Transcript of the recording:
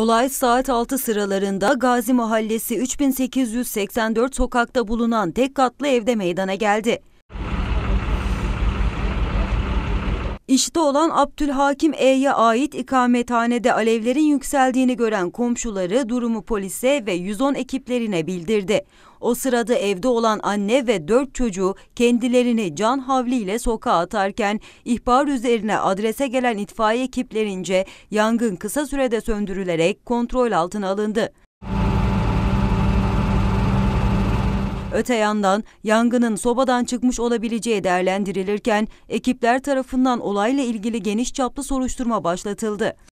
Olay saat 6 sıralarında Gazi Mahallesi 3884 sokakta bulunan tek katlı evde meydana geldi. İşte olan Abdülhakim E'ye ait ikamethanede alevlerin yükseldiğini gören komşuları durumu polise ve 110 ekiplerine bildirdi. O sırada evde olan anne ve dört çocuğu kendilerini can havliyle sokağa atarken ihbar üzerine adrese gelen itfaiye ekiplerince yangın kısa sürede söndürülerek kontrol altına alındı. Öte yandan yangının sobadan çıkmış olabileceği değerlendirilirken ekipler tarafından olayla ilgili geniş çaplı soruşturma başlatıldı.